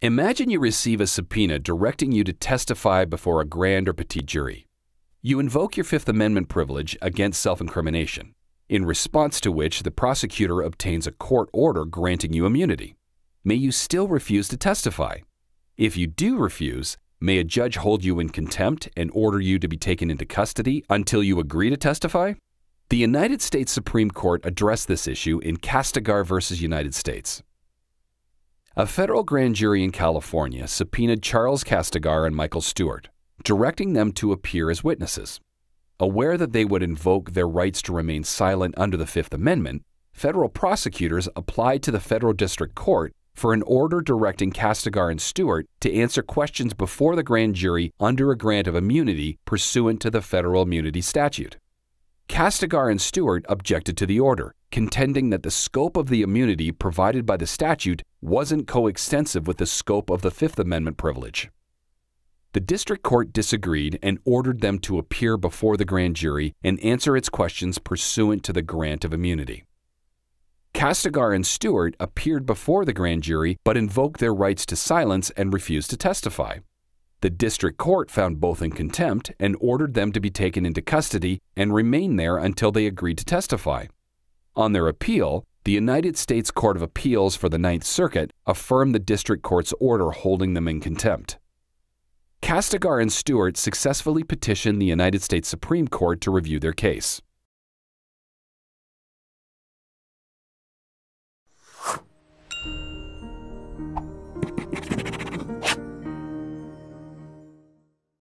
Imagine you receive a subpoena directing you to testify before a grand or petit jury. You invoke your Fifth Amendment privilege against self incrimination, in response to which the prosecutor obtains a court order granting you immunity. May you still refuse to testify. If you do refuse, may a judge hold you in contempt and order you to be taken into custody until you agree to testify? The United States Supreme Court addressed this issue in Castigar v. United States. A federal grand jury in California subpoenaed Charles Castigar and Michael Stewart, directing them to appear as witnesses. Aware that they would invoke their rights to remain silent under the Fifth Amendment, federal prosecutors applied to the federal district court for an order directing Castigar and Stewart to answer questions before the grand jury under a grant of immunity pursuant to the federal immunity statute. Castigar and Stewart objected to the order, contending that the scope of the immunity provided by the statute wasn't coextensive with the scope of the Fifth Amendment privilege. The district court disagreed and ordered them to appear before the grand jury and answer its questions pursuant to the grant of immunity. Castigar and Stewart appeared before the grand jury but invoked their rights to silence and refused to testify. The district court found both in contempt and ordered them to be taken into custody and remain there until they agreed to testify. On their appeal, the United States Court of Appeals for the Ninth Circuit affirmed the district court's order holding them in contempt. Castigar and Stewart successfully petitioned the United States Supreme Court to review their case.